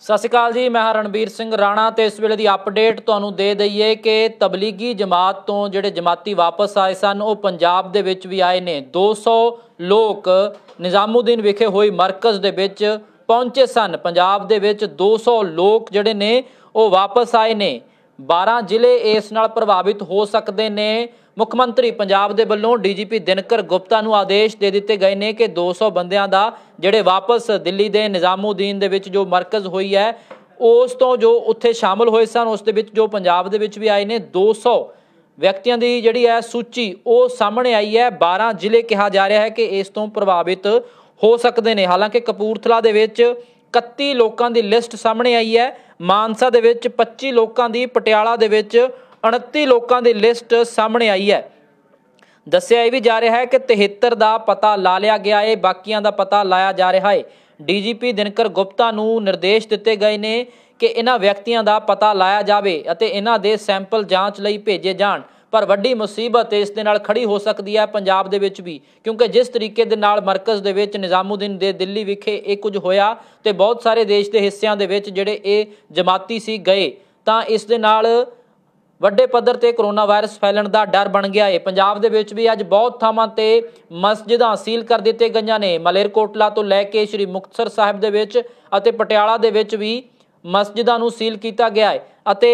ਸਤਿ ਸ਼੍ਰੀ ਅਕਾਲ ਜੀ ਮੈਂ ਰਣਬੀਰ ਸਿੰਘ ਰਾਣਾ ਤੇ ਇਸ ਵੇਲੇ ਦੀ ਅਪਡੇਟ ਤੁਹਾਨੂੰ ਦੇ ਦਈਏ ਕਿ ਤਬਲੀਗੀ ਜਮਾਤ ਤੋਂ ਜਿਹੜੇ ਜਮਾਤੀ ਵਾਪਸ ਆਏ ਸਨ ਉਹ ਪੰਜਾਬ ਦੇ ਵਿੱਚ ਵੀ ਆਏ ਨੇ 200 ਲੋਕ ਨਿਜ਼ਾਮੂਦੀਨ ਵਿਖੇ ਹੋਈ ਮਰਕਜ਼ ਦੇ ਵਿੱਚ ਪਹੁੰਚੇ ਸਨ ਪੰਜਾਬ ਦੇ ਵਿੱਚ 200 ਲੋਕ ਜਿਹੜੇ ਨੇ ਉਹ ਵਾਪਸ ਆਏ ਨੇ 12 ਜ਼ਿਲ੍ਹੇ ਇਸ ਨਾਲ ਪ੍ਰਭਾਵਿਤ ਹੋ ਸਕਦੇ ਨੇ ਮੁੱਖ ਮੰਤਰੀ ਪੰਜਾਬ ਦੇ ਵੱਲੋਂ ਡੀਜੀਪੀ ਦਿਨਕਰ ਗੁਪਤਾ ਨੂੰ ਆਦੇਸ਼ ਦੇ ਦਿੱਤੇ ਗਏ ਨੇ ਕਿ 200 ਬੰਦਿਆਂ ਦਾ ਜਿਹੜੇ ਵਾਪਸ ਦਿੱਲੀ ਦੇ ਨਿਜ਼ਾਮੂਦੀਨ ਦੇ ਵਿੱਚ ਜੋ ਮਰਕਜ਼ ਹੋਈ ਹੈ ਉਸ ਤੋਂ ਜੋ ਉੱਥੇ ਸ਼ਾਮਲ ਹੋਏ ਸਨ ਉਸ ਦੇ ਵਿੱਚ ਜੋ ਪੰਜਾਬ ਦੇ ਵਿੱਚ ਵੀ ਆਏ ਨੇ 200 ਵਿਅਕਤੀਆਂ ਦੀ ਜਿਹੜੀ ਹੈ ਸੂਚੀ ਉਹ ਸਾਹਮਣੇ ਆਈ ਹੈ 12 ਜ਼ਿਲ੍ਹੇ ਕਿਹਾ ਜਾ ਰਿਹਾ ਹੈ ਕਿ ਇਸ ਤੋਂ ਪ੍ਰਭਾਵਿਤ ਹੋ ਸਕਦੇ ਨੇ ਹਾਲਾਂਕਿ ਕਪੂਰਥਲਾ ਦੇ ਵਿੱਚ 31 ਲੋਕਾਂ ਦੀ ਲਿਸਟ ਸਾਹਮਣੇ ਆਈ ਹੈ ਮਾਨਸਾ ਦੇ ਵਿੱਚ 25 ਲੋਕਾਂ ਦੀ ਪਟਿਆਲਾ ਦੇ ਵਿੱਚ 29 ਲੋਕਾਂ ਦੀ ਲਿਸਟ ਸਾਹਮਣੇ ਆਈ ਹੈ ਦੱਸਿਆ ਇਹ ਵੀ ਜਾ ਰਿਹਾ ਹੈ ਕਿ 73 ਦਾ ਪਤਾ ਲਾ ਲਿਆ ਗਿਆ ਹੈ ਬਾਕੀਆਂ ਦਾ ਪਤਾ ਲਾਇਆ ਜਾ ਰਿਹਾ ਹੈ ਡੀਜੀਪੀ ਦਿਨਕਰ ਗੁਪਤਾ ਨੂੰ ਨਿਰਦੇਸ਼ ਦਿੱਤੇ ਗਏ ਨੇ ਕਿ ਇਹਨਾਂ ਵਿਅਕਤੀਆਂ ਦਾ ਪਤਾ ਲਾਇਆ ਜਾਵੇ ਅਤੇ ਇਹਨਾਂ ਦੇ ਸੈਂਪਲ ਜਾਂਚ ਲਈ ਭੇਜੇ ਜਾਣ ਪਰ ਵੱਡੀ ਮੁਸੀਬਤ ਇਸ ਦੇ ਨਾਲ ਖੜੀ ਹੋ ਸਕਦੀ ਹੈ ਪੰਜਾਬ ਦੇ ਵਿੱਚ ਵੀ ਕਿਉਂਕਿ ਜਿਸ ਤਰੀਕੇ ਦੇ ਨਾਲ ਮਰਕਜ਼ ਦੇ ਵਿੱਚ ਨਿਜ਼ਾਮੂਦੀਨ ਦੇ ਦਿੱਲੀ ਵਿਖੇ ਇਹ ਕੁਝ ਹੋਇਆ ਤੇ ਬਹੁਤ ਸਾਰੇ ਦੇਸ਼ ਦੇ ਹਿੱਸਿਆਂ ਦੇ ਵਿੱਚ ਜਿਹੜੇ ਇਹ ਜਮਾਤੀ ਸੀ ਗਏ ਤਾਂ ਇਸ ਦੇ ਨਾਲ ਵੱਡੇ ਪੱਧਰ ਤੇ ਕਰੋਨਾ ਵਾਇਰਸ ਫੈਲਣ ਦਾ ਡਰ ਬਣ ਗਿਆ ਹੈ ਪੰਜਾਬ ਦੇ ਵਿੱਚ ਵੀ ਅੱਜ ਬਹੁਤ ਥਾਵਾਂ ਤੇ ਮਸਜਿਦਾਂ ਸੀਲ ਕਰ ਦਿੱਤੇ ਗਈਆਂ ਨੇ ਮਲੇਰਕੋਟਲਾ ਤੋਂ ਲੈ ਕੇ ਸ੍ਰੀ ਮੁਕਤਸਰ ਸਾਹਿਬ ਦੇ ਵਿੱਚ ਅਤੇ ਪਟਿਆਲਾ ਦੇ ਵਿੱਚ ਵੀ ਮਸਜਿਦਾਂ ਨੂੰ ਸੀਲ ਕੀਤਾ ਗਿਆ ਹੈ ਅਤੇ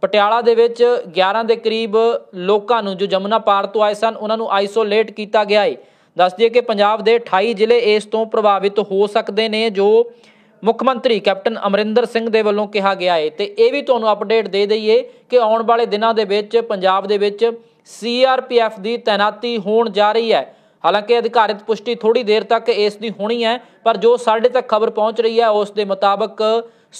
ਪਟਿਆਲਾ ਦੇ ਵਿੱਚ 11 ਦੇ ਕਰੀਬ ਲੋਕਾਂ ਨੂੰ ਜੋ ਜਮਨਾ ਪਾਰ ਤੋਂ ਆਏ ਸਨ ਉਹਨਾਂ ਨੂੰ ਆਈਸੋਲੇਟ ਕੀਤਾ ਗਿਆ ਹੈ ਦੱਸ ਦਈਏ ਕਿ ਪੰਜਾਬ ਦੇ 28 ਜ਼ਿਲ੍ਹੇ ਇਸ ਤੋਂ ਪ੍ਰਭਾਵਿਤ ਹੋ ਸਕਦੇ ਨੇ ਜੋ ਮੁੱਖ ਮੰਤਰੀ ਕੈਪਟਨ ਅਮਰਿੰਦਰ ਸਿੰਘ ਦੇ ਵੱਲੋਂ ਕਿਹਾ ਗਿਆ ਹੈ ਤੇ ਇਹ ਵੀ ਤੁਹਾਨੂੰ ਅਪਡੇਟ ਦੇ ਦਈਏ ਕਿ ਆਉਣ ਵਾਲੇ ਦਿਨਾਂ ਦੇ ਵਿੱਚ ਪੰਜਾਬ ਦੇ ਵਿੱਚ ਸੀਆਰਪੀਐਫ ਦੀ ਤਾਇਨਾਤੀ ਹੋਣ ਜਾ ਰਹੀ ਹੈ ਹਾਲਾਂਕਿ ਅਧਿਕਾਰਿਤ ਪੁਸ਼ਟੀ ਥੋੜੀ ਦੇਰ ਤੱਕ ਇਸ ਦੀ ਹੋਣੀ ਹੈ ਪਰ ਜੋ ਸਾਡੇ ਤੱਕ ਖਬਰ ਪਹੁੰਚ ਰਹੀ ਹੈ ਉਸ ਦੇ ਮੁਤਾਬਕ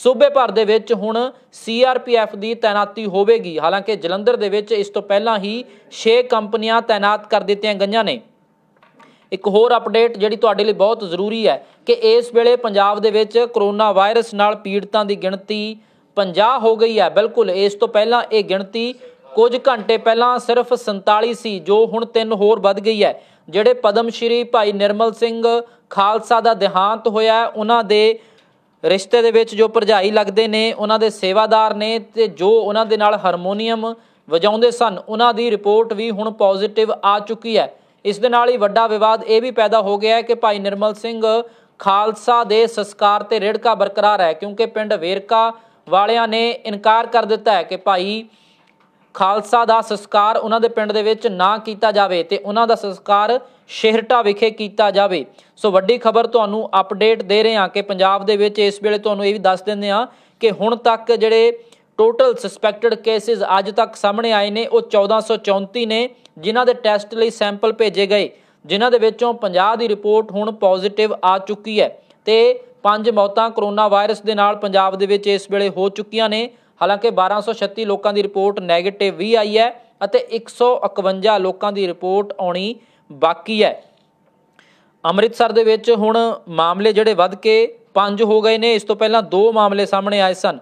ਸੂਬੇ ਭਰ ਦੇ ਵਿੱਚ ਹੁਣ ਸੀਆਰਪੀਐਫ ਦੀ ਤਾਇਨਾਤੀ ਹੋਵੇਗੀ ਹਾਲਾਂਕਿ ਜਲੰਧਰ ਦੇ ਵਿੱਚ ਇਸ ਤੋਂ ਪਹਿਲਾਂ ਹੀ 6 ਕੰਪਨੀਆਂ ਤਾਇਨਾਤ ਕਰ ਦਿੱਤੀਆਂ ਗਈਆਂ ਨੇ ਇੱਕ ਹੋਰ ਅਪਡੇਟ ਜਿਹੜੀ ਤੁਹਾਡੇ ਲਈ ਬਹੁਤ ਜ਼ਰੂਰੀ ਹੈ ਕਿ ਇਸ ਵੇਲੇ ਪੰਜਾਬ ਦੇ ਵਿੱਚ ਕਰੋਨਾ ਵਾਇਰਸ ਨਾਲ ਪੀੜਤਾਂ ਦੀ ਗਿਣਤੀ 50 ਹੋ ਗਈ ਹੈ ਬਿਲਕੁਲ ਇਸ ਤੋਂ ਪਹਿਲਾਂ ਇਹ ਗਿਣਤੀ ਕੁਝ ਘੰਟੇ ਪਹਿਲਾਂ ਸਿਰਫ 47 ਸੀ ਜੋ ਹੁਣ ਤਿੰਨ ਹੋਰ ਵੱਧ ਗਈ ਹੈ ਜਿਹੜੇ ਪਦਮ ਸ਼੍ਰੀ ਭਾਈ ਨਿਰਮਲ ਸਿੰਘ ਖਾਲਸਾ ਦਾ ਦੇਹਾਂਤ ਹੋਇਆ ਉਹਨਾਂ ਦੇ ਰਿਸ਼ਤੇ ਦੇ ਵਿੱਚ ਜੋ ਭਰਜਾਈ ਲੱਗਦੇ ਨੇ ਉਹਨਾਂ ਦੇ ਸੇਵਾਦਾਰ ਨੇ ਤੇ ਜੋ ਉਹਨਾਂ ਦੇ ਨਾਲ ਹਾਰਮੋਨੀਅਮ ਵਜਾਉਂਦੇ ਸਨ ਉਹਨਾਂ ਦੀ ਰਿਪੋਰਟ ਵੀ ਹੁਣ ਪੋਜ਼ਿਟਿਵ ਆ ਚੁੱਕੀ ਹੈ ਇਸ ਦੇ ਨਾਲ ਹੀ ਵੱਡਾ ਵਿਵਾਦ ਇਹ ਵੀ ਪੈਦਾ ਹੋ ਗਿਆ ਹੈ ਕਿ ਭਾਈ ਨਿਰਮਲ ਸਿੰਘ ਖਾਲਸਾ ਦੇ ਸੰਸਕਾਰ ਤੇ ਰੇੜਕਾ ਬਰਕਰਾਰ ਹੈ ਕਿਉਂਕਿ ਪਿੰਡ ਵੇਰਕਾ ਵਾਲਿਆਂ ਨੇ ਇਨਕਾਰ ਕਰ ਦਿੱਤਾ ਹੈ ਕਿ ਭਾਈ ਖਾਲਸਾ ਦਾ ਸੰਸਕਾਰ ਉਹਨਾਂ ਦੇ ਪਿੰਡ ਦੇ ਵਿੱਚ ਨਾ ਕੀਤਾ ਜਾਵੇ ਤੇ ਉਹਨਾਂ ਦਾ ਸੰਸਕਾਰ ਸ਼ਹਿਰਟਾ ਵਿਖੇ ਕੀਤਾ ਜਾਵੇ ਸੋ ਵੱਡੀ ਖਬਰ ਤੁਹਾਨੂੰ ਅਪਡੇਟ ਦੇ ਰਹੇ ਹਾਂ ਕਿ ਪੰਜਾਬ ਦੇ ਵਿੱਚ ਇਸ ਵੇਲੇ ਤੁਹਾਨੂੰ ਇਹ ਵੀ ਦੱਸ ਦਿੰਦੇ ਹਾਂ ਕਿ ਹੁਣ ਤੱਕ ਜਿਹੜੇ ਟੋਟਲ ਸਸਪੈਕਟਡ ਕੇਸਿਸ ਅੱਜ ਤੱਕ ਸਾਹਮਣੇ ਆਏ ਨੇ ਉਹ 1434 ਨੇ ਜਿਨ੍ਹਾਂ ਦੇ ਟੈਸਟ ਲਈ ਸੈਂਪਲ ਭੇਜੇ ਗਏ ਜਿਨ੍ਹਾਂ ਦੇ ਵਿੱਚੋਂ 50 ਦੀ ਰਿਪੋਰਟ ਹੁਣ ਪੋਜ਼ਿਟਿਵ ਆ ਚੁੱਕੀ ਹੈ ਤੇ ਪੰਜ ਮੌਤਾਂ ਕਰੋਨਾ ਵਾਇਰਸ ਦੇ ਨਾਲ ਪੰਜਾਬ ਦੇ ਵਿੱਚ ਇਸ ਵੇਲੇ ਹੋ ਚੁੱਕੀਆਂ ਨੇ ਹਾਲਾਂਕਿ 1236 ਲੋਕਾਂ ਦੀ ਰਿਪੋਰਟ 네ਗੇਟਿਵ ਵੀ ਆਈ ਹੈ ਅਤੇ 151 ਲੋਕਾਂ ਦੀ ਰਿਪੋਰਟ ਆਉਣੀ ਬਾਕੀ ਹੈ ਅੰਮ੍ਰਿਤਸਰ ਦੇ ਵਿੱਚ ਹੁਣ ਮਾਮਲੇ ਜਿਹੜੇ ਵੱਧ ਕੇ 5 ਹੋ ਗਏ ਨੇ ਇਸ ਤੋਂ ਪਹਿਲਾਂ 2 ਮਾਮਲੇ ਸਾਹਮਣੇ ਆਏ ਸਨ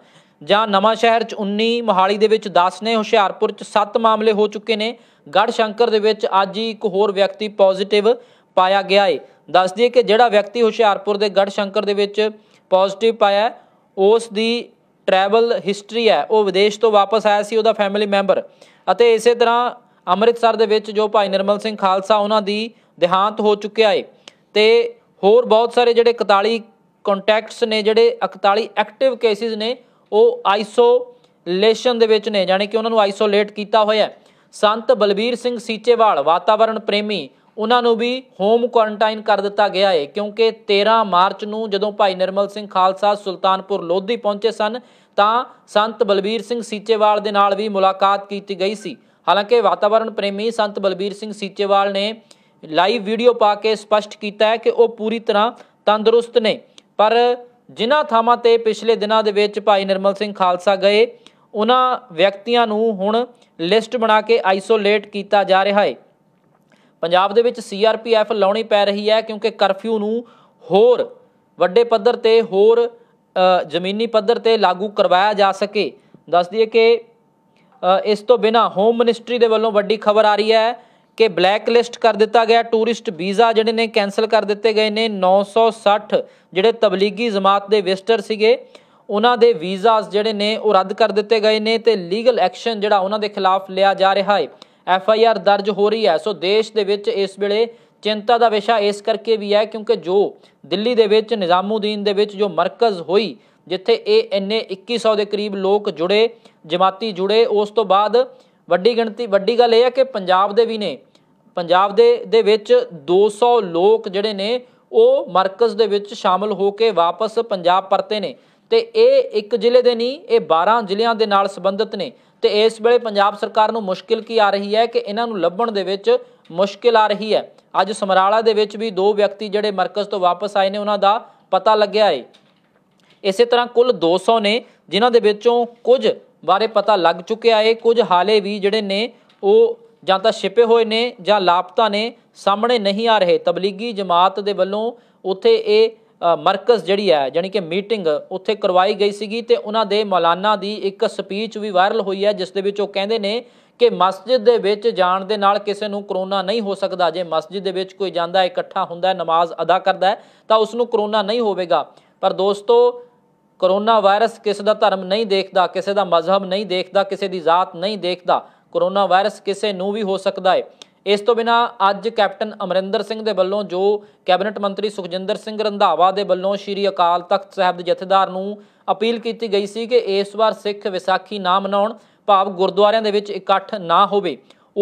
ਜਾਂ ਨਵਾਂ ਸ਼ਹਿਰ ਚ 19 ਮੋਹਾਲੀ ਦੇ ਵਿੱਚ 10 ਨੇ ਹੁਸ਼ਿਆਰਪੁਰ ਚ 7 ਮਾਮਲੇ ਹੋ ਚੁੱਕੇ ਨੇ ਗੜ ਸ਼ੰਕਰ ਦੇ ਵਿੱਚ ਅੱਜ ਹੀ ਇੱਕ ਹੋਰ ਵਿਅਕਤੀ ਪੋਜ਼ਿਟਿਵ ਪਾਇਆ ਗਿਆ ਹੈ ਦੱਸ ਦਈਏ ਕਿ ਜਿਹੜਾ ਵਿਅਕਤੀ ਹੁਸ਼ਿਆਰਪੁਰ ਦੇ ਗੜ ਸ਼ੰਕਰ ਦੇ ਵਿੱਚ ਪੋਜ਼ਿਟਿਵ ਪਾਇਆ ਉਸ ਦੀ ਟਰੈਵਲ ਹਿਸਟਰੀ ਹੈ ਉਹ ਵਿਦੇਸ਼ ਤੋਂ ਵਾਪਸ ਆਇਆ ਸੀ ਉਹਦਾ ਫੈਮਿਲੀ ਮੈਂਬਰ ਅਤੇ ਇਸੇ ਤਰ੍ਹਾਂ ਅੰਮ੍ਰਿਤਸਰ ਦੇ ਵਿੱਚ ਜੋ ਭਾਈ ਨਿਰਮਲ ਸਿੰਘ ਖਾਲਸਾ ਉਹਨਾਂ ਦੀ ਦੇਹਾਂਤ ਹੋ ਚੁੱਕਿਆ ਹੈ ਤੇ ਹੋਰ ਬਹੁਤ ਸਾਰੇ ਜਿਹੜੇ 41 ਕੰਟੈਕਟਸ ਨੇ ਜਿਹੜੇ 41 ਐਕਟਿਵ ਕੇਸਿਸ ਨੇ ਉਹ ਆਈਸੋਲੇਸ਼ਨ ਦੇ ਵਿੱਚ ਨੇ ਯਾਨੀ ਕਿ ਉਹਨਾਂ ਨੂੰ ਆਈਸੋਲੇਟ ਕੀਤਾ ਹੋਇਆ ਸੰਤ ਬਲਬੀਰ ਸਿੰਘ ਸੀਚੇਵਾਲ ਵਾਤਾਵਰਣ ਪ੍ਰੇਮੀ ਉਹਨਾਂ ਨੂੰ ਵੀ ਹੋਮ ਕੁਆਰੰਟਾਈਨ ਕਰ ਦਿੱਤਾ ਗਿਆ ਹੈ ਕਿਉਂਕਿ 13 ਮਾਰਚ ਨੂੰ ਜਦੋਂ ਭਾਈ ਨਿਰਮਲ ਸਿੰਘ ਖਾਲਸਾ ਸੁਲਤਾਨਪੁਰ ਲੋਧੀ ਪਹੁੰਚੇ ਸਨ ਤਾਂ ਸੰਤ ਬਲਬੀਰ ਸਿੰਘ ਸੀਚੇਵਾਲ ਦੇ ਨਾਲ ਵੀ ਮੁਲਾਕਾਤ ਕੀਤੀ ਗਈ ਸੀ ਹਾਲਾਂਕਿ ਵਾਤਾਵਰਣ ਪ੍ਰੇਮੀ ਸੰਤ ਬਲਬੀਰ ਸਿੰਘ ਸੀਚੇਵਾਲ ਨੇ ਲਾਈਵ ਵੀਡੀਓ ਪਾ ਕੇ ਸਪਸ਼ਟ ਕੀਤਾ ਹੈ ਕਿ ਉਹ ਪੂਰੀ ਤਰ੍ਹਾਂ ਤੰਦਰੁਸਤ ਨੇ ਪਰ ਜਿਨ੍ਹਾਂ ਥਾਵਾਂ ਤੇ ਪਿਛਲੇ ਦਿਨਾਂ ਦੇ ਵਿੱਚ ਭਾਈ ਨਿਰਮਲ ਸਿੰਘ ਖਾਲਸਾ ਗਏ ਉਹਨਾਂ ਵਿਅਕਤੀਆਂ ਨੂੰ ਹੁਣ ਲਿਸਟ ਬਣਾ ਕੇ ਆਈਸੋਲੇਟ ਕੀਤਾ ਜਾ ਰਿਹਾ ਹੈ ਪੰਜਾਬ ਦੇ ਵਿੱਚ ਸੀਆਰਪੀਐਫ ਲਾਉਣੀ ਪੈ ਰਹੀ ਹੈ ਕਿਉਂਕਿ ਕਰਫਿਊ ਨੂੰ ਹੋਰ ਵੱਡੇ ਪੱਧਰ ਤੇ ਹੋਰ ਜ਼ਮੀਨੀ ਪੱਧਰ ਤੇ ਲਾਗੂ ਕਰਵਾਇਆ ਜਾ ਸਕੇ ਦੱਸ ਦਈਏ ਕਿ ਇਸ ਤੋਂ ਬਿਨਾ ਹੋਮ ਮਿਨਿਸਟਰੀ ਦੇ ਵੱਲੋਂ ਵੱਡੀ ਖਬਰ ਆ ਰਹੀ ਹੈ ਕਿ ਬਲੈਕ ਲਿਸਟ ਕਰ ਦਿੱਤਾ ਗਿਆ ਟੂਰਿਸਟ ਵੀਜ਼ਾ ਜਿਹੜੇ ਨੇ ਕੈਨਸਲ ਕਰ ਦਿੱਤੇ ਗਏ ਨੇ 960 ਜਿਹੜੇ ਤਬਲੀਗੀ ਜਮਾਤ ਦੇ ਵਿਜ਼ਟਰ ਸੀਗੇ ਉਹਨਾਂ ਦੇ ਵੀਜ਼ਾਸ ਜਿਹੜੇ ਨੇ ਉਹ ਰੱਦ ਕਰ ਦਿੱਤੇ ਗਏ ਨੇ ਤੇ ਲੀਗਲ ਐਕਸ਼ਨ ਜਿਹੜਾ ਉਹਨਾਂ ਦੇ ਖਿਲਾਫ ਲਿਆ ਜਾ ਰਿਹਾ ਹੈ ਐਫ ਆਈ ਆਰ ਦਰਜ ਹੋ ਰਹੀ ਹੈ ਸੋ ਦੇਸ਼ ਦੇ ਵਿੱਚ ਇਸ ਵੇਲੇ ਚਿੰਤਾ ਦਾ ਵਿਸ਼ਾ ਇਸ ਕਰਕੇ ਵੀ ਹੈ ਕਿਉਂਕਿ ਜੋ ਦਿੱਲੀ ਦੇ ਵਿੱਚ ਨਿਜ਼ਾਮੂਦੀਨ ਦੇ ਵਿੱਚ ਜੋ ਮਰਕਜ਼ ਹੋਈ ਜਿੱਥੇ ਇਹ ਐਨਏ 2100 ਦੇ ਕਰੀਬ ਲੋਕ ਜੁੜੇ ਜਮਾਤੀ ਜੁੜੇ ਉਸ ਤੋਂ ਬਾਅਦ ਵੱਡੀ ਗਿਣਤੀ ਵੱਡੀ ਗੱਲ ਇਹ ਹੈ ਕਿ ਪੰਜਾਬ ਦੇ ਵੀ ਨੇ ਪੰਜਾਬ ਦੇ ਦੇ ਵਿੱਚ 200 ਲੋਕ ਜਿਹੜੇ ਨੇ ਉਹ ਮਰਕਜ਼ ਦੇ ਵਿੱਚ ਸ਼ਾਮਲ ਹੋ ਕੇ ਵਾਪਸ ਪੰਜਾਬ ਪਰਤੇ ਨੇ ਤੇ ਇਹ ਇੱਕ ਜ਼ਿਲ੍ਹੇ ਦੇ ਨਹੀਂ ਇਹ 12 ਜ਼ਿਲ੍ਹਿਆਂ ਦੇ ਨਾਲ ਸੰਬੰਧਿਤ ਨੇ ਤੇ ਇਸ ਵੇਲੇ ਪੰਜਾਬ ਸਰਕਾਰ ਨੂੰ ਮੁਸ਼ਕਿਲ ਕੀ ਆ ਰਹੀ ਹੈ ਕਿ ਇਹਨਾਂ ਨੂੰ ਲੱਭਣ ਦੇ ਵਿੱਚ ਮੁਸ਼ਕਿਲ ਆ ਰਹੀ ਹੈ ਅੱਜ ਸਮਰਾਲਾ ਦੇ ਵਿੱਚ ਵੀ ਦੋ ਵਿਅਕਤੀ ਜਿਹੜੇ ਮਰਕਜ਼ ਤੋਂ ਵਾਪਸ ਆਏ ਨੇ ਉਹਨਾਂ ਦਾ ਪਤਾ ਲੱਗਿਆ ਹੈ ਇਸੇ ਤਰ੍ਹਾਂ ਕੁੱਲ 200 ਨੇ ਜਿਨ੍ਹਾਂ ਦੇ ਵਿੱਚੋਂ ਕੁਝ ਬਾਰੇ ਪਤਾ ਲੱਗ ਚੁੱਕਿਆ ਹੈ ਕੁਝ ਹਾਲੇ ਵੀ ਜਿਹੜੇ ਨੇ ਉਹ ਜਾਂ ਤਾਂ ਛਿਪੇ ਹੋਏ ਨੇ ਜਾਂ ਲਾਪਤਾ ਨੇ ਸਾਹਮਣੇ ਨਹੀਂ ਆ ਰਹੇ ਤਬਲੀਗੀ ਜਮਾਤ ਦੇ ਵੱਲੋਂ ਉੱਥੇ ਇਹ ਮਰਕਜ਼ ਜਿਹੜੀ ਹੈ ਜਾਨੀ ਕਿ ਮੀਟਿੰਗ ਉੱਥੇ ਕਰਵਾਈ ਗਈ ਸੀਗੀ ਤੇ ਉਹਨਾਂ ਦੇ ਮੌਲਾਨਾ ਦੀ ਇੱਕ ਸਪੀਚ ਵੀ ਵਾਇਰਲ ਹੋਈ ਹੈ ਜਿਸ ਦੇ ਵਿੱਚ ਉਹ ਕਹਿੰਦੇ ਨੇ ਕਿ ਮਸਜਿਦ ਦੇ ਵਿੱਚ ਜਾਣ ਦੇ ਨਾਲ ਕਿਸੇ ਨੂੰ ਕਰੋਨਾ ਨਹੀਂ ਹੋ ਸਕਦਾ ਜੇ ਮਸਜਿਦ ਦੇ ਵਿੱਚ ਕੋਈ ਜਾਂਦਾ ਇਕੱਠਾ ਹੁੰਦਾ ਨਮਾਜ਼ ਅਦਾ ਕਰਦਾ ਤਾਂ ਉਸ ਨੂੰ ਕਰੋਨਾ ਨਹੀਂ ਹੋਵੇਗਾ ਪਰ ਦੋਸਤੋ ਕਰੋਨਾ ਵਾਇਰਸ ਕਿਸੇ ਦਾ ਧਰਮ ਨਹੀਂ ਦੇਖਦਾ ਕਿਸੇ ਦਾ ਮਜ਼ਹਬ ਨਹੀਂ ਦੇਖਦਾ ਕਿਸੇ ਦੀ ਜ਼ਾਤ ਨਹੀਂ ਦੇਖਦਾ ਕਰੋਨਾ ਵਾਇਰਸ ਕਿਸੇ ਨੂੰ ਵੀ ਹੋ ਸਕਦਾ ਹੈ ਇਸ ਤੋਂ ਬਿਨਾ ਅੱਜ ਕੈਪਟਨ ਅਮਰਿੰਦਰ ਸਿੰਘ ਦੇ ਵੱਲੋਂ ਜੋ ਕੈਬਨਿਟ ਮੰਤਰੀ ਸੁਖਜਿੰਦਰ ਸਿੰਘ ਰੰਧਾਵਾ ਦੇ ਵੱਲੋਂ ਸ਼੍ਰੀ ਅਕਾਲ ਤਖਤ ਸਾਹਿਬ ਦੇ ਜਥੇਦਾਰ ਨੂੰ ਅਪੀਲ ਕੀਤੀ ਗਈ ਸੀ ਕਿ ਇਸ ਵਾਰ ਸਿੱਖ ਵਿਸਾਖੀ ਨਾ ਮਨਾਉਣ ਭਾਵ ਗੁਰਦੁਆਰਿਆਂ ਦੇ ਵਿੱਚ ਇਕੱਠ ਨਾ ਹੋਵੇ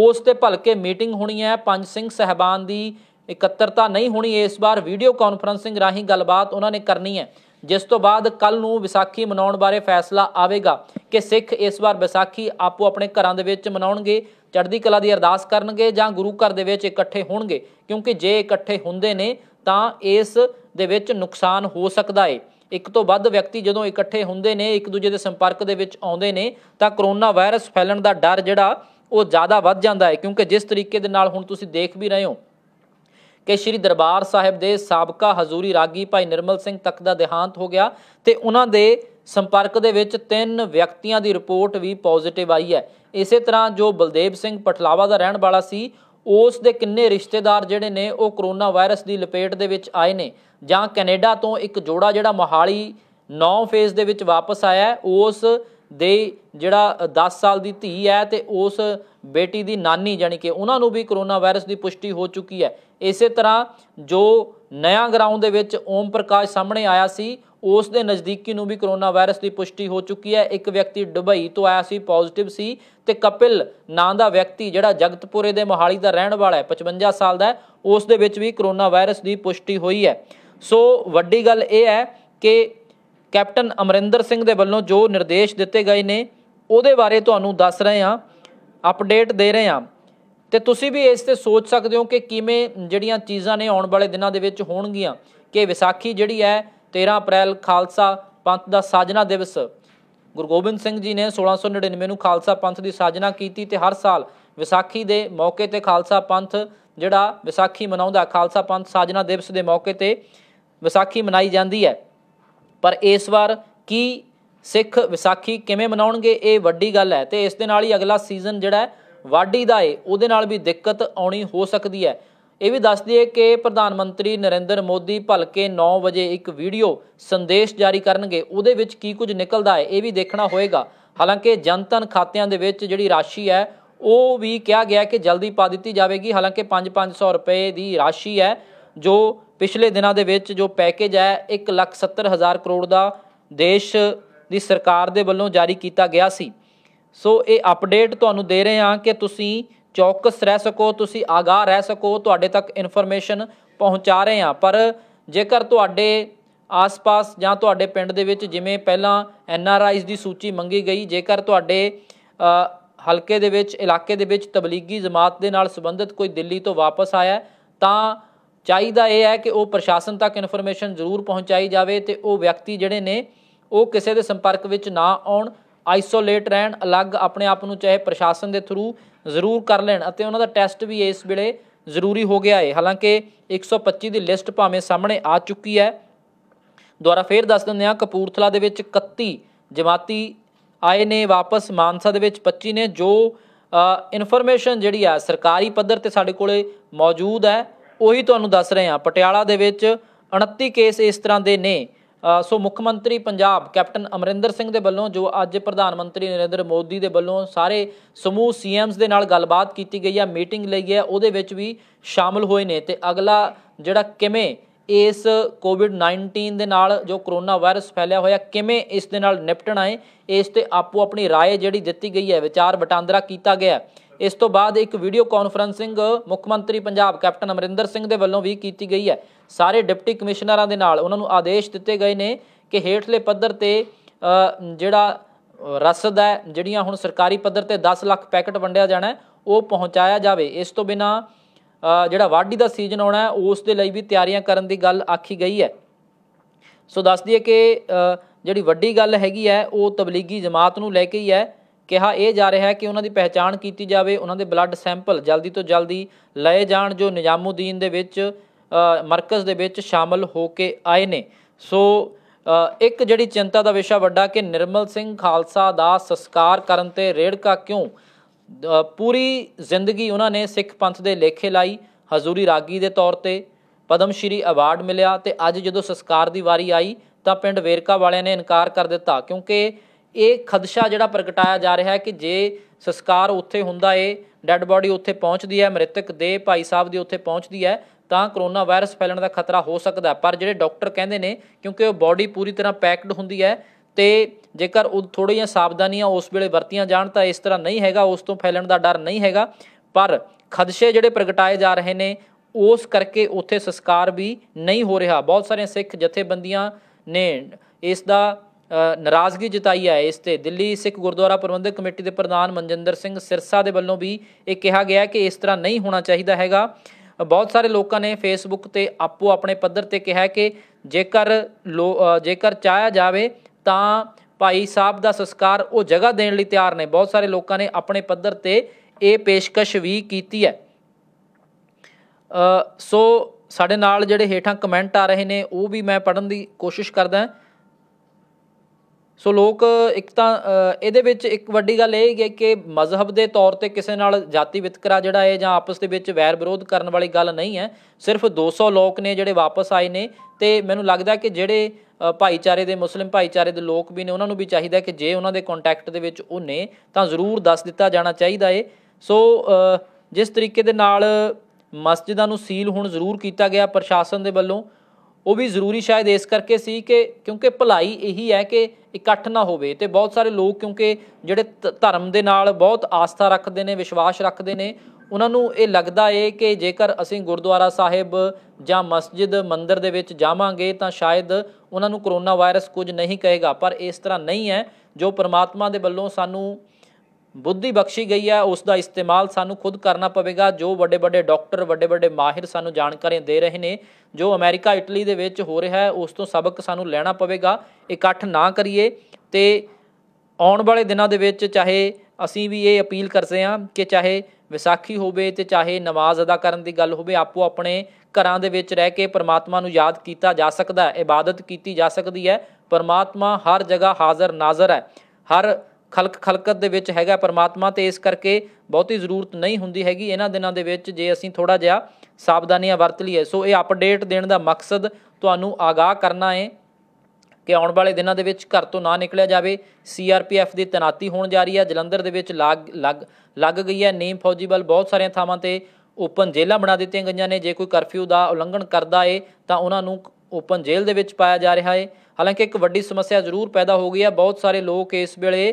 ਉਸ ਤੇ ਭਲਕੇ ਮੀਟਿੰਗ ਹੋਣੀ ਹੈ ਪੰਜ ਸਿੰਘ ਸਹਿਬਾਨ ਦੀ ਇਕੱਤਰਤਾ ਨਹੀਂ ਹੋਣੀ ਇਸ ਵਾਰ ਵੀਡੀਓ ਕਾਨਫਰੈਂਸਿੰਗ ਰਾਹੀਂ ਗੱਲਬਾਤ ਉਹਨਾਂ ਨੇ ਕਰਨੀ ਹੈ ਜਿਸ ਤੋਂ ਬਾਅਦ ਕੱਲ ਨੂੰ ਵਿਸਾਖੀ ਮਨਾਉਣ ਬਾਰੇ ਫੈਸਲਾ ਆਵੇਗਾ ਕਿ ਸਿੱਖ ਇਸ ਵਾਰ ਵਿਸਾਖੀ ਆਪੋ ਆਪਣੇ ਘਰਾਂ ਦੇ ਵਿੱਚ ਮਨਾਉਣਗੇ ਚੜ੍ਹਦੀ ਕਲਾ ਦੀ ਅਰਦਾਸ ਕਰਨਗੇ ਜਾਂ ਗੁਰੂ ਘਰ ਦੇ ਵਿੱਚ ਇਕੱਠੇ ਹੋਣਗੇ ਕਿਉਂਕਿ ਜੇ ਇਕੱਠੇ ਹੁੰਦੇ ਨੇ ਤਾਂ ਇਸ ਦੇ ਵਿੱਚ ਨੁਕਸਾਨ ਹੋ ਸਕਦਾ ਏ ਇੱਕ ਤੋਂ ਵੱਧ ਵਿਅਕਤੀ ਜਦੋਂ ਇਕੱਠੇ ਹੁੰਦੇ ਨੇ ਇੱਕ ਦੂਜੇ ਦੇ ਸੰਪਰਕ ਦੇ ਵਿੱਚ ਆਉਂਦੇ ਨੇ ਤਾਂ ਕਰੋਨਾ ਵਾਇਰਸ ਫੈਲਣ ਦਾ ਡਰ ਜਿਹੜਾ ਉਹ ਜ਼ਿਆਦਾ ਵੱਧ ਜਾਂਦਾ ਹੈ ਕਿਉਂਕਿ ਜਿਸ ਤਰੀਕੇ ਦੇ ਨਾਲ ਹੁਣ ਤੁਸੀਂ ਦੇਖ ਵੀ ਰਹੇ ਹੋ ਕਿ ਸ੍ਰੀ ਦਰਬਾਰ ਸਾਹਿਬ ਦੇ ਸਾਬਕਾ ਹਜ਼ੂਰੀ ਰਾਗੀ ਭਾਈ ਨਿਰਮਲ ਸਿੰਘ ਤੱਕ ਦਾ ਦੇਹਾਂਤ ਹੋ ਗਿਆ ਤੇ ਉਹਨਾਂ ਦੇ ਸੰਪਰਕ ਦੇ ਵਿੱਚ ਤਿੰਨ ਵਿਅਕਤੀਆਂ ਦੀ ਰਿਪੋਰਟ ਵੀ ਪੋਜ਼ਿਟਿਵ ਆਈ ਹੈ ਇਸੇ ਤਰ੍ਹਾਂ ਜੋ ਬਲਦੇਵ ਸਿੰਘ ਪਟਲਾਵਾ ਦਾ ਰਹਿਣ ਵਾਲਾ ਸੀ ਉਸ ਦੇ ਕਿੰਨੇ ਰਿਸ਼ਤੇਦਾਰ ਜਿਹੜੇ ਨੇ ਉਹ ਕਰੋਨਾ ਵਾਇਰਸ ਦੀ ਲਪੇਟ ਦੇ ਵਿੱਚ ਆਏ ਨੇ ਜਾਂ ਕੈਨੇਡਾ ਤੋਂ ਇੱਕ ਜੋੜਾ ਜਿਹੜਾ ਮੋਹਾਲੀ 9 ਫੇਸ ਦੇ ਵਿੱਚ ਵਾਪਸ ਆਇਆ ਉਸ ਦੇ ਜਿਹੜਾ 10 ਸਾਲ ਦੀ ਧੀ ਹੈ ਤੇ ਉਸ ਬੇਟੀ ਦੀ ਨਾਨੀ ਜਾਨੀ ਕਿ ਉਹਨਾਂ ਨੂੰ ਵੀ ਕਰੋਨਾ ਵਾਇਰਸ ਦੀ ਪੁਸ਼ਟੀ ਹੋ ਚੁੱਕੀ ਹੈ ਇਸੇ ਤਰ੍ਹਾਂ ਜੋ ਨਿਆ ਗਰਾਊਂਡ ਦੇ ਵਿੱਚ ਓਮ ਪ੍ਰਕਾਸ਼ ਸਾਹਮਣੇ ਆਇਆ ਸੀ ਉਸ ਦੇ ਨਜ਼ਦੀਕੀ ਨੂੰ ਵੀ ਕਰੋਨਾ ਵਾਇਰਸ ਦੀ ਪੁਸ਼ਟੀ ਹੋ ਚੁੱਕੀ ਹੈ ਇੱਕ ਵਿਅਕਤੀ ਦੁਬਈ ਤੋਂ ਆਇਆ ਸੀ ਪੋਜ਼ਿਟਿਵ ਸੀ ਤੇ ਕਪਿਲ ਨਾਂ ਦਾ ਵਿਅਕਤੀ ਜਿਹੜਾ ਜਗਤਪੁਰੇ ਦੇ ਮੋਹਾਲੀ ਦਾ ਰਹਿਣ ਵਾਲਾ ਹੈ 55 ਸਾਲ ਦਾ ਉਸ ਦੇ ਵਿੱਚ ਵੀ ਕਰੋਨਾ ਵਾਇਰਸ ਦੀ ਪੁਸ਼ਟੀ ਹੋਈ ਹੈ ਸੋ ਵੱਡੀ ਗੱਲ ਇਹ ਹੈ ਕਿ ਕੈਪਟਨ ਅਮਰਿੰਦਰ ਸਿੰਘ ਦੇ ਵੱਲੋਂ ਜੋ ਨਿਰਦੇਸ਼ ਦਿੱਤੇ ਗਏ ਨੇ ਉਹਦੇ ਬਾਰੇ ਤੁਹਾਨੂੰ ਦੱਸ ਰਹੇ ਹਾਂ ਅਪਡੇਟ ਦੇ ਰਹੇ ਹਾਂ ਤੇ ਤੁਸੀਂ ਵੀ ਇਸ ਤੇ ਸੋਚ ਸਕਦੇ ਹੋ ਕਿ ਕਿਵੇਂ ਜਿਹੜੀਆਂ ਚੀਜ਼ਾਂ ਨੇ ਆਉਣ ਵਾਲੇ ਦਿਨਾਂ ਦੇ ਵਿੱਚ ਹੋਣਗੀਆਂ ਕਿ ਵਿਸਾਖੀ ਜਿਹੜੀ ਹੈ 13 ਅਪ੍ਰੈਲ ਖਾਲਸਾ ਪੰਥ ਦਾ ਸਾਜਨਾ ਦਿਵਸ ਗੁਰੂ ਗੋਬਿੰਦ ਸਿੰਘ ਜੀ ਨੇ 1699 ਨੂੰ ਖਾਲਸਾ ਪੰਥ ਦੀ ਸਾਜਨਾ ਕੀਤੀ ਤੇ ਹਰ ਸਾਲ ਵਿਸਾਖੀ ਦੇ ਮੌਕੇ ਤੇ ਖਾਲਸਾ ਪੰਥ ਜਿਹੜਾ ਵਿਸਾਖੀ ਮਨਾਉਂਦਾ ਖਾਲਸਾ ਪੰਥ ਸਾਜਨਾ ਦਿਵਸ ਦੇ ਮੌਕੇ ਤੇ ਵਿਸਾਖੀ ਮਨਾਈ ਜਾਂਦੀ ਹੈ ਪਰ ਇਸ ਵਾਰ ਕੀ ਸਿੱਖ ਵਿਸਾਖੀ ਕਿਵੇਂ ਮਨਾਉਣਗੇ ਇਹ ਵੱਡੀ ਗੱਲ ਹੈ ਤੇ ਇਸ ਦੇ ਨਾਲ ਹੀ ਅਗਲਾ ਸੀਜ਼ਨ ਜਿਹੜਾ ਵਾਢੀ ਦਾ ਹੈ ਉਹਦੇ ਨਾਲ ਵੀ ਦਿੱਕਤ ਆਉਣੀ ਹੋ ਸਕਦੀ ਹੈ ਇਹ ਵੀ ਦੱਸ ਦਈਏ ਕਿ ਪ੍ਰਧਾਨ ਮੰਤਰੀ ਨਰਿੰਦਰ ਮੋਦੀ ਭਲਕੇ 9 ਵਜੇ ਇੱਕ ਵੀਡੀਓ ਸੰਦੇਸ਼ ਜਾਰੀ ਕਰਨਗੇ ਉਹਦੇ ਵਿੱਚ ਕੀ ਕੁਝ ਨਿਕਲਦਾ ਹੈ ਇਹ ਵੀ ਦੇਖਣਾ ਹੋਏਗਾ ਹਾਲਾਂਕਿ ਜਨਤਨ ਖਾਤਿਆਂ ਦੇ ਵਿੱਚ ਜਿਹੜੀ ਰਾਸ਼ੀ ਹੈ ਉਹ ਵੀ ਕਿਹਾ ਗਿਆ ਕਿ ਜਲਦੀ ਪਾ ਦਿੱਤੀ ਜਾਵੇਗੀ ਹਾਲਾਂਕਿ 5-500 ਰੁਪਏ ਦੀ ਰਾਸ਼ੀ ਹੈ ਜੋ ਪਿਛਲੇ ਦਿਨਾਂ ਦੇ ਵਿੱਚ ਜੋ ਪੈਕੇਜ ਹੈ 70000 ਕਰੋੜ ਦਾ ਦੇਸ਼ ਦੀ ਸਰਕਾਰ ਦੇ ਵੱਲੋਂ ਜਾਰੀ ਕੀਤਾ ਗਿਆ ਸੀ ਸੋ ਇਹ ਅਪਡੇਟ ਤੁਹਾਨੂੰ ਦੇ ਰਹੇ ਹਾਂ ਕਿ ਤੁਸੀਂ ਚੌਕਸ ਰਹਿ ਸਕੋ ਤੁਸੀਂ ਆਗਾਹ ਰਹਿ ਸਕੋ ਤੁਹਾਡੇ ਤੱਕ ਇਨਫੋਰਮੇਸ਼ਨ ਪਹੁੰਚਾ ਰਹੇ ਹਾਂ ਪਰ ਜੇਕਰ ਤੁਹਾਡੇ ਆਸ-ਪਾਸ ਜਾਂ ਤੁਹਾਡੇ ਪਿੰਡ ਦੇ ਵਿੱਚ ਜਿਵੇਂ ਪਹਿਲਾਂ ਐਨ ਆਰ ਆਈਜ਼ ਦੀ ਸੂਚੀ ਮੰਗੀ ਗਈ ਜੇਕਰ ਤੁਹਾਡੇ ਹਲਕੇ ਦੇ ਵਿੱਚ ਇਲਾਕੇ ਦੇ ਵਿੱਚ ਤਬਲੀਗੀ ਜਮਾਤ ਦੇ ਨਾਲ ਸੰਬੰਧਿਤ ਕੋਈ ਦਿੱਲੀ ਤੋਂ ਵਾਪਸ ਆਇਆ ਤਾਂ ਚਾਹੀਦਾ ਇਹ ਹੈ ਕਿ ਉਹ ਪ੍ਰਸ਼ਾਸਨ ਤੱਕ ਇਨਫੋਰਮੇਸ਼ਨ ਜ਼ਰੂਰ ਪਹੁੰਚਾਈ ਜਾਵੇ ਤੇ ਉਹ ਵਿਅਕਤੀ ਜਿਹੜੇ ਨੇ ਉਹ ਕਿਸੇ ਦੇ ਸੰਪਰਕ ਵਿੱਚ ਨਾ ਆਉਣ ਆਈਸੋਲੇਟ ਰਹਿਣ ਅਲੱਗ ਆਪਣੇ ਆਪ ਨੂੰ ਚਾਹੇ ਪ੍ਰਸ਼ਾਸਨ ਦੇ ਥਰੂ ਜ਼ਰੂਰ ਕਰ ਲੈਣ ਅਤੇ ਉਹਨਾਂ ਦਾ ਟੈਸਟ ਵੀ ਇਸ ਵੇਲੇ ਜ਼ਰੂਰੀ ਹੋ ਗਿਆ ਹੈ ਹਾਲਾਂਕਿ 125 ਦੀ ਲਿਸਟ ਭਾਵੇਂ ਸਾਹਮਣੇ ਆ ਚੁੱਕੀ ਹੈ ਦੁਆਰਾ ਫੇਰ ਦੱਸ ਦਿੰਦੇ ਹਾਂ ਕਪੂਰਥਲਾ ਦੇ ਵਿੱਚ 31 ਜਮਾਤੀ ਆਏ ਨੇ ਵਾਪਸ ਮਾਨਸਾ ਦੇ ਵਿੱਚ 25 ਨੇ ਜੋ ਇਨਫੋਰਮੇਸ਼ਨ ਜਿਹੜੀ ਆ ਸਰਕਾਰੀ ਪੱਧਰ ਤੇ ਸਾਡੇ ਕੋਲੇ ਮੌਜੂਦ ਹੈ ਉਹੀ ਤੁਹਾਨੂੰ ਦੱਸ ਰਹੇ ਹਾਂ ਪਟਿਆਲਾ ਦੇ ਵਿੱਚ 29 ਕੇਸ ਇਸ ਤਰ੍ਹਾਂ ਦੇ ਨੇ ਸੋ ਮੁੱਖ ਮੰਤਰੀ ਪੰਜਾਬ ਕੈਪਟਨ ਅਮਰਿੰਦਰ ਸਿੰਘ ਦੇ ਵੱਲੋਂ ਜੋ ਅੱਜ ਪ੍ਰਧਾਨ ਮੰਤਰੀ ਨਰਿੰਦਰ ਮੋਦੀ ਦੇ ਵੱਲੋਂ ਸਾਰੇ ਸਮੂਹ ਸੀਐਮਸ ਦੇ ਨਾਲ ਗੱਲਬਾਤ ਕੀਤੀ ਗਈ ਹੈ ਮੀਟਿੰਗ ਲਈ ਹੈ ਉਹਦੇ ਵਿੱਚ ਵੀ ਸ਼ਾਮਲ ਹੋਏ ਨੇ ਤੇ ਅਗਲਾ ਜਿਹੜਾ ਕਿਵੇਂ ਇਸ ਕੋਵਿਡ-19 ਦੇ ਨਾਲ ਜੋ ਕਰੋਨਾ ਵਾਇਰਸ ਫੈਲਿਆ ਹੋਇਆ ਕਿਵੇਂ ਇਸ ਦੇ ਨਾਲ ਨਿਪਟਣਾ ਹੈ ਇਸ ਤੇ ਆਪੋ ਆਪਣੀ رائے ਜਿਹੜੀ ਦਿੱਤੀ ਗਈ ਹੈ ਵਿਚਾਰ ਵਟਾਂਦਰਾ ਕੀਤਾ ਗਿਆ ਹੈ ਇਸ ਤੋਂ ਬਾਅਦ ਇੱਕ ਵੀਡੀਓ ਕਾਨਫਰੰਸਿੰਗ ਮੁੱਖ ਮੰਤਰੀ ਪੰਜਾਬ ਕੈਪਟਨ ਅਮਰਿੰਦਰ ਸਿੰਘ ਦੇ ਵੱਲੋਂ ਵੀ ਕੀਤੀ ਗਈ ਹੈ ਸਾਰੇ ਡਿਪਟੀ ਕਮਿਸ਼ਨਰਾਂ ਦੇ ਨਾਲ ਉਹਨਾਂ ਨੂੰ ਆਦੇਸ਼ ਦਿੱਤੇ ਗਏ ਨੇ ਕਿ ਹੇਠਲੇ ਪੱਧਰ ਤੇ ਜਿਹੜਾ ਰਸਦ ਹੈ ਜਿਹੜੀਆਂ ਹੁਣ ਸਰਕਾਰੀ ਪੱਧਰ ਤੇ 10 ਲੱਖ ਪੈਕਟ ਵੰਡਿਆ ਜਾਣਾ ਉਹ ਪਹੁੰਚਾਇਆ ਜਾਵੇ ਇਸ ਤੋਂ ਬਿਨਾ ਜਿਹੜਾ ਵਾਢੀ ਦਾ ਸੀਜ਼ਨ ਆਉਣਾ ਹੈ ਉਸ ਦੇ ਲਈ ਵੀ ਤਿਆਰੀਆਂ ਕਰਨ ਦੀ ਗੱਲ ਆਖੀ ਗਈ ਹੈ ਸੋ ਦੱਸ ਦਈਏ ਕਿ ਜਿਹੜੀ ਵੱਡੀ ਗੱਲ ਹੈਗੀ ਹੈ ਉਹ ਤਬਲੀਗੀ ਜਮਾਤ ਨੂੰ ਲੈ ਕੇ ਹੀ ਹੈ ਕਿਹਾ ਇਹ ਜਾ ਰਿਹਾ ਹੈ ਕਿ ਉਹਨਾਂ ਦੀ ਪਹਿਚਾਣ ਕੀਤੀ ਜਾਵੇ ਉਹਨਾਂ ਦੇ ਬਲੱਡ ਸੈਂਪਲ ਜਲਦੀ ਤੋਂ ਜਲਦੀ ਲਏ ਜਾਣ ਜੋ ਨਿਜ਼ਾਮੂਦੀਨ ਦੇ ਵਿੱਚ ਮਰਕਜ਼ ਦੇ ਵਿੱਚ ਸ਼ਾਮਲ ਹੋ ਕੇ ਆਏ ਨੇ ਸੋ ਇੱਕ ਜਿਹੜੀ ਚਿੰਤਾ ਦਾ ਵਿਸ਼ਾ ਵੱਡਾ ਕਿ ਨਿਰਮਲ ਸਿੰਘ ਖਾਲਸਾ ਦਾ ਸੰਸਕਾਰ ਕਰਨ ਤੇ ਰੇੜਕਾ ਕਿਉਂ ਪੂਰੀ ਜ਼ਿੰਦਗੀ ਉਹਨਾਂ ਨੇ ਸਿੱਖ ਪੰਥ ਦੇ ਲੇਖੇ ਲਾਈ ਹਜ਼ੂਰੀ ਰਾਗੀ ਦੇ ਤੌਰ ਤੇ ਪਦਮ ਸ਼੍ਰੀ ਅਵਾਰਡ ਮਿਲਿਆ ਤੇ ਅੱਜ ਜਦੋਂ ਸੰਸਕਾਰ ਦੀ ਵਾਰੀ ਆਈ ਤਾਂ ਪਿੰਡ ਵੇਰਕਾ ਵਾਲਿਆਂ ਨੇ ਇਨਕਾਰ ਕਰ ਦਿੱਤਾ ਕਿਉਂਕਿ ਇਹ ਖਦਸ਼ਾ ਜਿਹੜਾ ਪ੍ਰਗਟਾਇਆ ਜਾ ਰਿਹਾ ਹੈ ਕਿ ਜੇ ਸੰਸਕਾਰ ਉੱਥੇ ਹੁੰਦਾ ਏ ਡੈੱਡ ਬਾਡੀ ਉੱਥੇ ਪਹੁੰਚਦੀ ਹੈ ਮ੍ਰਿਤਕ ਦੇ ਭਾਈ ਸਾਹਿਬ ਦੀ ਉੱਥੇ ਪਹੁੰਚਦੀ ਹੈ ਤਾਂ ਕਰੋਨਾ ਵਾਇਰਸ ਫੈਲਣ ਦਾ ਖਤਰਾ ਹੋ ਸਕਦਾ ਪਰ ਜਿਹੜੇ ਡਾਕਟਰ ਕਹਿੰਦੇ ਨੇ ਕਿਉਂਕਿ ਉਹ ਬਾਡੀ ਪੂਰੀ ਤਰ੍ਹਾਂ ਪੈਕਡ ਹੁੰਦੀ ਹੈ ਤੇ ਜੇਕਰ ਉਹ ਥੋੜੀਆਂ ਸਾਵਧਾਨੀਆਂ ਉਸ ਵੇਲੇ ਵਰਤੀਆਂ ਜਾਣ ਤਾਂ ਇਸ ਤਰ੍ਹਾਂ ਨਹੀਂ ਹੈਗਾ ਉਸ ਤੋਂ ਫੈਲਣ ਦਾ ਡਰ ਨਹੀਂ ਹੈਗਾ ਪਰ ਖਦਸ਼ੇ ਜਿਹੜੇ ਪ੍ਰਗਟਾਏ ਜਾ ਰਹੇ ਨੇ ਉਸ ਕਰਕੇ ਉੱਥੇ ਸੰਸਕਾਰ ਵੀ ਨਹੀਂ ਹੋ ਰਿਹਾ ਬਹੁਤ ਸਾਰੇ ਸਿੱਖ ਜਥੇਬੰਦੀਆਂ ਨੇ ਇਸ ਦਾ ਨਰਾਜ਼ਗੀ ਜਤਾਈ ਹੈ ਇਸ ਤੇ ਦਿੱਲੀ ਸਿੱਖ ਗੁਰਦੁਆਰਾ ਪ੍ਰਬੰਧਕ ਕਮੇਟੀ ਦੇ ਪ੍ਰਧਾਨ ਮਨਜਿੰਦਰ ਸਿੰਘ ਸਿਰਸਾ ਦੇ ਵੱਲੋਂ ਵੀ ਇਹ ਕਿਹਾ ਗਿਆ ਕਿ ਇਸ ਤਰ੍ਹਾਂ ਨਹੀਂ ਹੋਣਾ ਚਾਹੀਦਾ ਹੈਗਾ ਬਹੁਤ ਸਾਰੇ ਲੋਕਾਂ ਨੇ ਫੇਸਬੁੱਕ ਤੇ ਆਪੋ ਆਪਣੇ ਪੱਧਰ ਤੇ ਕਿਹਾ ਕਿ ਜੇਕਰ ਜੇਕਰ ਚਾਹਿਆ ਜਾਵੇ ਤਾਂ ਭਾਈ ਸਾਹਿਬ ਦਾ ਸੰਸਕਾਰ ਉਹ ਜਗ੍ਹਾ ਦੇਣ ਲਈ ਤਿਆਰ ਨੇ ਬਹੁਤ ਸਾਰੇ ਲੋਕਾਂ ਨੇ ਆਪਣੇ ਪੱਧਰ ਤੇ ਇਹ ਪੇਸ਼ਕਸ਼ ਵੀ ਕੀਤੀ ਹੈ ਸੋ ਸਾਡੇ ਨਾਲ ਜਿਹੜੇ ਹੇਠਾਂ ਕਮੈਂਟ ਆ ਰਹੇ ਨੇ ਉਹ ਵੀ ਮੈਂ ਪੜਨ ਦੀ ਕੋਸ਼ਿਸ਼ ਕਰਦਾ ਹਾਂ ਸੋ ਲੋਕ ਇੱਕ ਤਾਂ ਇਹਦੇ ਵਿੱਚ ਇੱਕ ਵੱਡੀ ਗੱਲ ਇਹ ਹੈ ਕਿ ਮਜ਼ਹਬ ਦੇ ਤੌਰ ਤੇ ਕਿਸੇ ਨਾਲ ਜਾਤੀ ਵਿਤਕਰਾ ਜਿਹੜਾ ਹੈ ਜਾਂ ਆਪਸ ਦੇ ਵਿੱਚ ਵੈਰ ਵਿਰੋਧ ਕਰਨ ਵਾਲੀ ਗੱਲ ਨਹੀਂ ਹੈ ਸਿਰਫ 200 ਲੋਕ ਨੇ ਜਿਹੜੇ ਵਾਪਸ ਆਏ ਨੇ ਤੇ ਮੈਨੂੰ ਲੱਗਦਾ ਕਿ ਜਿਹੜੇ ਭਾਈਚਾਰੇ ਦੇ ਮੁਸਲਿਮ ਭਾਈਚਾਰੇ ਦੇ ਲੋਕ ਵੀ ਨੇ ਉਹਨਾਂ ਨੂੰ ਵੀ ਚਾਹੀਦਾ ਕਿ ਜੇ ਉਹਨਾਂ ਦੇ ਕੰਟੈਕਟ ਦੇ ਵਿੱਚ ਉਹ ਨੇ ਤਾਂ ਜ਼ਰੂਰ ਦੱਸ ਦਿੱਤਾ ਜਾਣਾ ਚਾਹੀਦਾ ਏ ਸੋ ਜਿਸ ਤਰੀਕੇ ਦੇ ਨਾਲ ਮਸਜਿਦਾਂ ਨੂੰ ਸੀਲ ਹੁਣ ਜ਼ਰੂਰ ਕੀਤਾ ਗਿਆ ਪ੍ਰਸ਼ਾਸਨ ਦੇ ਵੱਲੋਂ ਉਹ ਵੀ ਜ਼ਰੂਰੀ ਸ਼ਾਇਦ ਇਸ ਕਰਕੇ ਸੀ ਕਿ ਕਿਉਂਕਿ ਭਲਾਈ ਇਹੀ ਹੈ ਕਿ ਇਕੱਠ ਨਾ ਹੋਵੇ ਤੇ ਬਹੁਤ ਸਾਰੇ ਲੋਕ ਕਿਉਂਕਿ ਜਿਹੜੇ ਧਰਮ ਦੇ ਨਾਲ ਬਹੁਤ ਆਸਥਾ ਰੱਖਦੇ ਨੇ ਵਿਸ਼ਵਾਸ ਰੱਖਦੇ ਨੇ ਉਹਨਾਂ ਨੂੰ ਇਹ ਲੱਗਦਾ ਏ ਕਿ ਜੇਕਰ ਅਸੀਂ ਗੁਰਦੁਆਰਾ ਸਾਹਿਬ ਜਾਂ ਮਸਜਿਦ ਮੰਦਿਰ ਦੇ ਵਿੱਚ ਜਾਵਾਂਗੇ ਤਾਂ ਸ਼ਾਇਦ ਉਹਨਾਂ ਨੂੰ ਕਰੋਨਾ ਵਾਇਰਸ ਕੁਝ ਨਹੀਂ ਕਹੇਗਾ ਪਰ ਇਸ ਤਰ੍ਹਾਂ ਨਹੀਂ ਹੈ ਜੋ ਪ੍ਰਮਾਤਮਾ ਦੇ ਵੱਲੋਂ ਸਾਨੂੰ ਬੁੱਧੀ ਬਖਸ਼ੀ ਗਈ ਹੈ ਉਸ ਦਾ ਇਸਤੇਮਾਲ ਸਾਨੂੰ ਖੁਦ ਕਰਨਾ ਪਵੇਗਾ ਜੋ ਵੱਡੇ ਵੱਡੇ ਡਾਕਟਰ ਵੱਡੇ ਵੱਡੇ ਮਾਹਿਰ ਸਾਨੂੰ ਜਾਣਕਾਰੀਆਂ ਦੇ ਰਹੇ ਨੇ ਜੋ ਅਮਰੀਕਾ ਇਟਲੀ ਦੇ ਵਿੱਚ ਹੋ ਰਿਹਾ ਹੈ ਉਸ ਤੋਂ ਸਬਕ ਸਾਨੂੰ ਲੈਣਾ ਪਵੇਗਾ ਇਕੱਠ ਨਾ ਕਰੀਏ ਤੇ ਆਉਣ ਵਾਲੇ ਦਿਨਾਂ ਦੇ ਵਿੱਚ ਚਾਹੇ ਅਸੀਂ ਵੀ ਇਹ ਅਪੀਲ ਕਰਦੇ ਹਾਂ ਕਿ ਚਾਹੇ ਵਿਸਾਖੀ ਹੋਵੇ ਤੇ ਚਾਹੇ ਨਮਾਜ਼ ਅਦਾ ਕਰਨ ਦੀ ਗੱਲ ਹੋਵੇ ਆਪੋ ਆਪਣੇ ਘਰਾਂ ਦੇ ਵਿੱਚ ਰਹਿ ਕੇ ਪਰਮਾਤਮਾ ਨੂੰ ਯਾਦ ਕੀਤਾ ਜਾ ਸਕਦਾ ਹੈ ਇਬਾਦਤ ਕੀਤੀ ਜਾ ਸਕਦੀ ਹੈ ਪਰਮਾਤਮਾ ਹਰ ਜਗ੍ਹਾ ਹਾਜ਼ਰ ਨਾਜ਼ਰ ਹੈ ਹਰ ਖਲਕ ਖਲਕਤ ਦੇ ਵਿੱਚ ਹੈਗਾ ਪਰਮਾਤਮਾ ਤੇ ਇਸ ਕਰਕੇ ਬਹੁਤੀ ਜ਼ਰੂਰਤ ਨਹੀਂ ਹੁੰਦੀ ਹੈਗੀ ਇਹਨਾਂ ਦਿਨਾਂ ਦੇ ਵਿੱਚ ਜੇ ਅਸੀਂ ਥੋੜਾ ਜਿਹਾ ਸਾਵਧਾਨੀਆਂ ਵਰਤ ਲਈਏ ਸੋ ਇਹ ਅਪਡੇਟ ਦੇਣ ਦਾ ਮਕਸਦ ਤੁਹਾਨੂੰ ਆਗਾਹ ਕਰਨਾ ਹੈ ਕਿ ਆਉਣ ਵਾਲੇ ਦਿਨਾਂ ਦੇ ਵਿੱਚ ਘਰ ਤੋਂ ਨਾ ਨਿਕਲਿਆ ਜਾਵੇ ਸੀਆਰਪੀਐਫ ਦੀ ਤਨਾਤੀ ਹੋਣ ਜਾ ਰਹੀ ਹੈ ਜਲੰਧਰ ਦੇ ਵਿੱਚ ਲੱਗ ਲੱਗ ਲੱਗ ਗਈ ਹੈ ਨੀਮ ਫੌਜੀ ਬਲ ਬਹੁਤ ਸਾਰੀਆਂ ਥਾਵਾਂ ਤੇ ਓਪਨ ਜੇਲਾ ਬਣਾ ਦਿੱਤੀਆਂ ਗਈਆਂ ਨੇ ਜੇ ਕੋਈ ਕਰਫਿਊ ਦਾ ਉਲੰਘਣ ਕਰਦਾ ਏ ਤਾਂ ਉਹਨਾਂ ਨੂੰ ਓਪਨ ਜੇਲ ਦੇ ਵਿੱਚ ਪਾਇਆ ਜਾ ਰਿਹਾ ਏ ਹਾਲਾਂਕਿ ਇੱਕ ਵੱਡੀ ਸਮੱਸਿਆ ਜ਼ਰੂਰ ਪੈਦਾ ਹੋ ਗਈ ਹੈ ਬਹੁਤ ਸਾਰੇ ਲੋਕ ਇਸ ਵੇਲੇ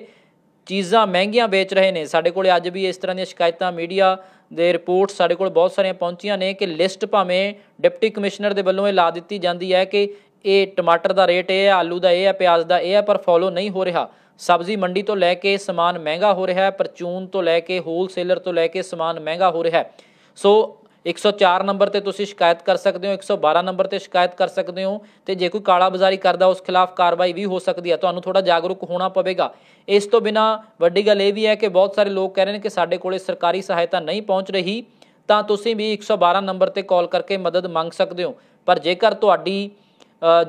ਚੀਜ਼ਾਂ ਮਹਿੰਗੀਆਂ ਵੇਚ ਰਹੇ ਨੇ ਸਾਡੇ ਕੋਲ ਅੱਜ ਵੀ ਇਸ ਤਰ੍ਹਾਂ ਦੀਆਂ ਸ਼ਿਕਾਇਤਾਂ ਮੀਡੀਆ ਦੇ ਰਿਪੋਰਟ ਸਾਡੇ ਕੋਲ ਬਹੁਤ ਸਾਰੀਆਂ ਪਹੁੰਚੀਆਂ ਨੇ ਕਿ ਲਿਸਟ ਭਾਵੇਂ ਡਿਪਟੀ ਕਮਿਸ਼ਨਰ ਦੇ ਵੱਲੋਂ ਇਹ ਲਾ ਦਿੱਤੀ ਜਾਂਦੀ ਹੈ ਕਿ ਇਹ ਟਮਾਟਰ ਦਾ ਰੇਟ ਇਹ ਹੈ ਆਲੂ ਦਾ ਇਹ ਹੈ ਪਿਆਜ਼ ਦਾ ਇਹ ਹੈ ਪਰ ਫੋਲੋ ਨਹੀਂ ਹੋ ਰਿਹਾ ਸਬਜ਼ੀ ਮੰਡੀ ਤੋਂ ਲੈ ਕੇ ਸਮਾਨ ਮਹਿੰਗਾ ਹੋ ਰਿਹਾ ਹੈ ਪਰਚੂਨ ਤੋਂ ਲੈ ਕੇ ਹੋਲਸੇਲਰ ਤੋਂ ਲੈ ਕੇ ਸਮਾਨ ਮਹਿੰਗਾ ਹੋ ਰਿਹਾ ਹੈ ਸੋ 104 ਨੰਬਰ ਤੇ ਤੁਸੀਂ ਸ਼ਿਕਾਇਤ ਕਰ ਸਕਦੇ ਹੋ 112 ਨੰਬਰ ਤੇ ਸ਼ਿਕਾਇਤ ਕਰ ਸਕਦੇ ਹੋ ਤੇ ਜੇ ਕੋਈ ਕਾਲਾ ਬਾਜ਼ਾਰੀ ਕਰਦਾ ਉਸ ਖਿਲਾਫ ਕਾਰਵਾਈ ਵੀ ਹੋ ਸਕਦੀ ਹੈ ਤੁਹਾਨੂੰ ਥੋੜਾ ਜਾਗਰੂਕ ਹੋਣਾ ਪਵੇਗਾ ਇਸ ਤੋਂ ਬਿਨਾ ਵੱਡੀ ਗੱਲ ਇਹ ਵੀ ਹੈ ਕਿ ਬਹੁਤ ਸਾਰੇ ਲੋਕ ਕਹਿ ਰਹੇ ਨੇ ਕਿ ਸਾਡੇ ਕੋਲੇ ਸਰਕਾਰੀ ਸਹਾਇਤਾ ਨਹੀਂ ਪਹੁੰਚ ਰਹੀ ਤਾਂ ਤੁਸੀਂ ਵੀ 112 ਨੰਬਰ ਤੇ ਕਾਲ ਕਰਕੇ ਮਦਦ ਮੰਗ ਸਕਦੇ ਹੋ ਪਰ ਜੇਕਰ ਤੁਹਾਡੀ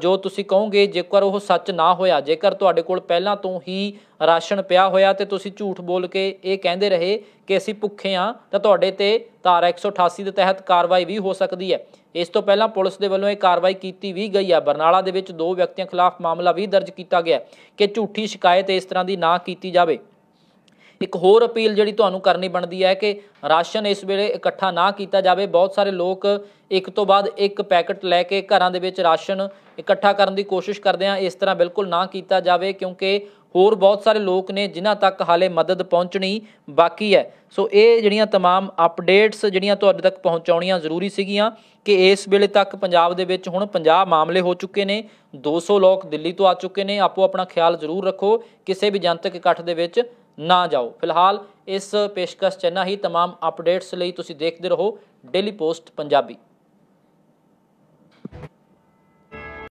ਜੋ ਤੁਸੀਂ ਕਹੋਗੇ ਜੇਕਰ ਉਹ ਸੱਚ ਨਾ ਹੋਇਆ ਜੇਕਰ ਤੁਹਾਡੇ ਕੋਲ ਪਹਿਲਾਂ ਤੋਂ ਹੀ ਰਾਸ਼ਨ ਪਿਆ ਹੋਇਆ ਤੇ ਤੁਸੀਂ ਝੂਠ ਬੋਲ ਕੇ ਇਹ ਕਹਿੰਦੇ ਰਹੇ ਕਿ ਅਸੀਂ ਭੁੱਖੇ ਆ ਤਾਂ ਤੁਹਾਡੇ ਤੇ ਧਾਰਾ 188 ਦੇ ਤਹਿਤ ਕਾਰਵਾਈ ਵੀ ਹੋ ਸਕਦੀ ਹੈ ਇਸ ਤੋਂ ਪਹਿਲਾਂ ਪੁਲਿਸ ਦੇ ਵੱਲੋਂ ਇਹ ਕਾਰਵਾਈ ਕੀਤੀ ਵੀ ਗਈ ਹੈ ਬਰਨਾਲਾ ਦੇ ਵਿੱਚ ਦੋ ਵਿਅਕਤੀਆਂ ਖਿਲਾਫ ਮਾਮਲਾ ਵੀ ਦਰਜ ਕੀਤਾ ਗਿਆ ਕਿ ਝੂਠੀ ਸ਼ਿਕਾਇਤ ਇਸ ਤਰ੍ਹਾਂ ਦੀ ਨਾ ਕੀਤੀ ਜਾਵੇ ਇੱਕ ਹੋਰ ਅਪੀਲ ਜਿਹੜੀ ਤੁਹਾਨੂੰ ਕਰਨੀ ਬਣਦੀ ਹੈ ਕਿ ਰਾਸ਼ਨ ਇਸ ਵੇਲੇ ਇਕੱਠਾ ਨਾ ਕੀਤਾ ਜਾਵੇ ਬਹੁਤ ਸਾਰੇ ਲੋਕ ਇੱਕ ਤੋਂ ਬਾਅਦ ਇੱਕ ਪੈਕਟ ਲੈ ਕੇ ਘਰਾਂ ਦੇ ਵਿੱਚ ਰਾਸ਼ਨ ਇਕੱਠਾ ਕਰਨ ਦੀ ਕੋਸ਼ਿਸ਼ ਕਰਦੇ ਆ ਇਸ ਤਰ੍ਹਾਂ ਬਿਲਕੁਲ ਨਾ ਕੀਤਾ ਜਾਵੇ ਕਿਉਂਕਿ ਹੋਰ ਬਹੁਤ ਸਾਰੇ ਲੋਕ ਨੇ ਜਿਨ੍ਹਾਂ ਤੱਕ ਹਾਲੇ ਮਦਦ ਪਹੁੰਚਣੀ ਬਾਕੀ ਹੈ ਸੋ ਇਹ ਜਿਹੜੀਆਂ तमाम ਅਪਡੇਟਸ ਜਿਹੜੀਆਂ ਤੁਹਾਡੇ ਤੱਕ ਪਹੁੰਚਾਉਣੀਆਂ ਜ਼ਰੂਰੀ ਸੀਗੀਆਂ ਕਿ ਇਸ ਵੇਲੇ ਤੱਕ ਪੰਜਾਬ ਦੇ ਵਿੱਚ ਹੁਣ 50 ਮਾਮਲੇ ਹੋ ਚੁੱਕੇ ਨੇ 200 ਲੋਕ ਦਿੱਲੀ ਤੋਂ ਆ ਚੁੱਕੇ ਨੇ ਆਪੋ ਆਪਣਾ ਖਿਆਲ ਜ਼ਰੂਰ ਰੱਖੋ ਕਿਸੇ ਵੀ ਜਨਤਕ ਇਕੱਠ ਦੇ ਵਿੱਚ ਨਾ ਜਾਓ ਫਿਲਹਾਲ ਇਸ ਪੇਸ਼ਕਸ਼ ਚ ਨਾ ਹੀ तमाम ਅਪਡੇਟਸ ਲਈ ਤੁਸੀਂ ਦੇਖਦੇ ਰਹੋ ਡੇਲੀ ਪੋਸਟ ਪੰਜਾਬੀ